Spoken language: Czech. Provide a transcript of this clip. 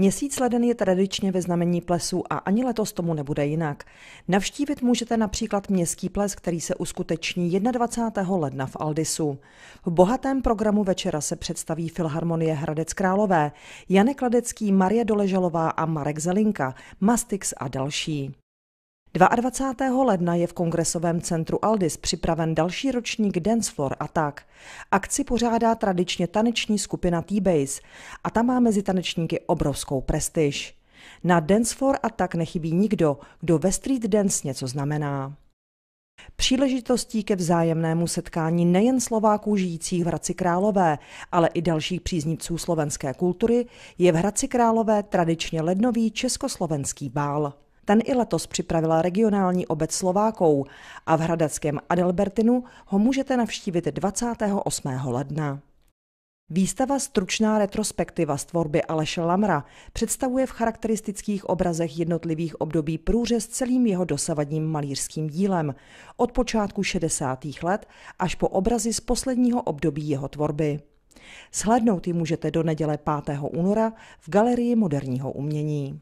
Měsíc leden je tradičně ve znamení plesu a ani letos tomu nebude jinak. Navštívit můžete například městský ples, který se uskuteční 21. ledna v Aldisu. V bohatém programu večera se představí Filharmonie Hradec Králové, Janek Ladecký, Marie Doležalová a Marek Zelinka, Mastix a další. 22. ledna je v kongresovém centru Aldis připraven další ročník Dance for Attack. Akci pořádá tradičně taneční skupina T-Base a ta má mezi tanečníky obrovskou prestiž. Na Dance for Attack nechybí nikdo, kdo ve street dance něco znamená. Příležitostí ke vzájemnému setkání nejen Slováků žijících v Hradci Králové, ale i dalších příznivců slovenské kultury je v Hradci Králové tradičně lednový československý bál. Ten i letos připravila regionální obec Slovákou a v hradeckém Adelbertinu ho můžete navštívit 28. ledna. Výstava Stručná retrospektiva z tvorby Aleše Lamra představuje v charakteristických obrazech jednotlivých období průřez celým jeho dosavadním malířským dílem, od počátku 60. let až po obrazy z posledního období jeho tvorby. Shlednout ji můžete do neděle 5. února v Galerii moderního umění.